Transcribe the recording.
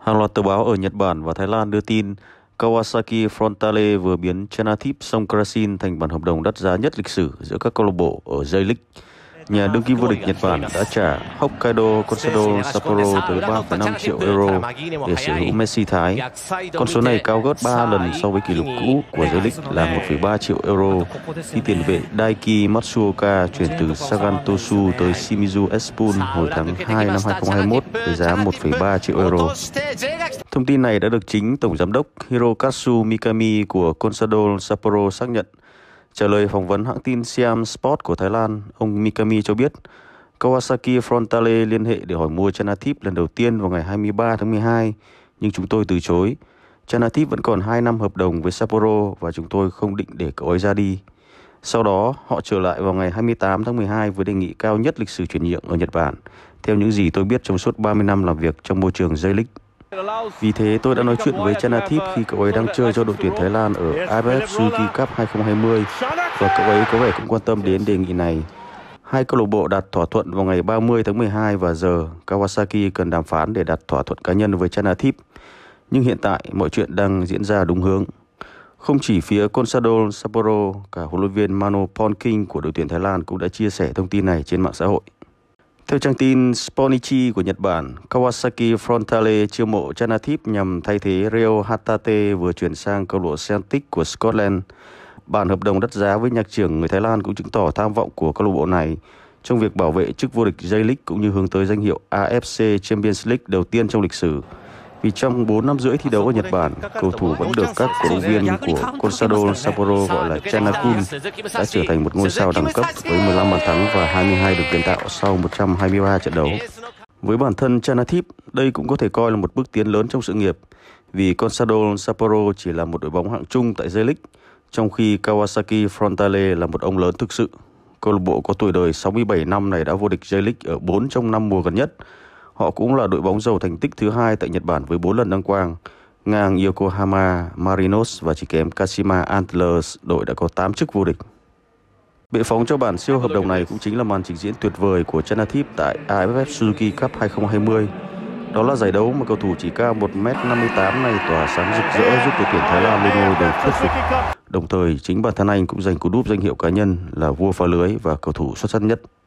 Hàng loạt tờ báo ở Nhật Bản và Thái Lan đưa tin Kawasaki Frontale vừa biến Chenatip Song Krasin thành bản hợp đồng đắt giá nhất lịch sử giữa các câu lạc bộ ở J-League nhà đương kim vô địch Nhật Bản đã trả Hokkaido Consadole Sapporo tới 3,5 triệu euro để sở hữu Messi Thái. Con số này cao gấp 3 lần so với kỷ lục cũ của giới lịch là 1,3 triệu euro khi tiền vệ Daiki Matsuoka chuyển từ Sagan Tosu tới Shimizu Espun hồi tháng 2 năm 2021 với giá 1,3 triệu euro. Thông tin này đã được chính Tổng Giám đốc Hirokazu Mikami của Consadole Sapporo xác nhận. Trả lời phỏng vấn hãng tin Siam Sport của Thái Lan, ông Mikami cho biết Kawasaki Frontale liên hệ để hỏi mua Chanatip lần đầu tiên vào ngày 23 tháng 12, nhưng chúng tôi từ chối. Chanatip vẫn còn 2 năm hợp đồng với Sapporo và chúng tôi không định để cậu ấy ra đi. Sau đó, họ trở lại vào ngày 28 tháng 12 với đề nghị cao nhất lịch sử chuyển nhượng ở Nhật Bản, theo những gì tôi biết trong suốt 30 năm làm việc trong môi trường J-League. Vì thế tôi đã nói chuyện với Chanathip khi cậu ấy đang chơi cho đội tuyển Thái Lan ở AFF Suzuki Cup 2020 và cậu ấy có vẻ cũng quan tâm đến đề nghị này. Hai câu lạc bộ đạt thỏa thuận vào ngày 30 tháng 12 và giờ Kawasaki cần đàm phán để đạt thỏa thuận cá nhân với Chanathip. Nhưng hiện tại mọi chuyện đang diễn ra đúng hướng. Không chỉ phía Consadol Sapporo, cả huấn luyện viên Mano Ponking của đội tuyển Thái Lan cũng đã chia sẻ thông tin này trên mạng xã hội. Theo trang tin Sponichi của Nhật Bản, Kawasaki Frontale chiêu mộ Chanathip nhằm thay thế Rio Hatate vừa chuyển sang câu lạc bộ Celtic của Scotland. Bản hợp đồng đắt giá với nhạc trưởng người Thái Lan cũng chứng tỏ tham vọng của câu lạc bộ này trong việc bảo vệ chức vô địch J-League cũng như hướng tới danh hiệu AFC Champions League đầu tiên trong lịch sử. Vì trong 4 năm rưỡi thi đấu ở Nhật Bản, cầu thủ vẫn được các cổ động viên của Consadole Sapporo gọi là Chanakun đã trở thành một ngôi sao đẳng cấp với 15 bàn thắng và 22 được kiến tạo sau 123 trận đấu. Với bản thân Chanathip, đây cũng có thể coi là một bước tiến lớn trong sự nghiệp vì Consadole Sapporo chỉ là một đội bóng hạng trung tại J-League, trong khi Kawasaki Frontale là một ông lớn thực sự. Câu lạc bộ có tuổi đời 67 năm này đã vô địch J-League ở 4 trong 5 mùa gần nhất Họ cũng là đội bóng giàu thành tích thứ hai tại Nhật Bản với 4 lần đăng quang, ngang Yokohama Marinos và chỉ kém Kashima Antlers, đội đã có 8 chức vô địch. Bệ phóng cho bản siêu hợp đồng này cũng chính là màn trình diễn tuyệt vời của Chanathip tại AFF Suzuki Cup 2020. Đó là giải đấu mà cầu thủ chỉ cao 1m58 này tỏa sáng rực rỡ giúp đội tuyển Thái Lan lên ngôi đầy thuyết phục. Đồng thời, chính bản thân anh cũng giành cú đúp danh hiệu cá nhân là vua phá lưới và cầu thủ xuất sắc nhất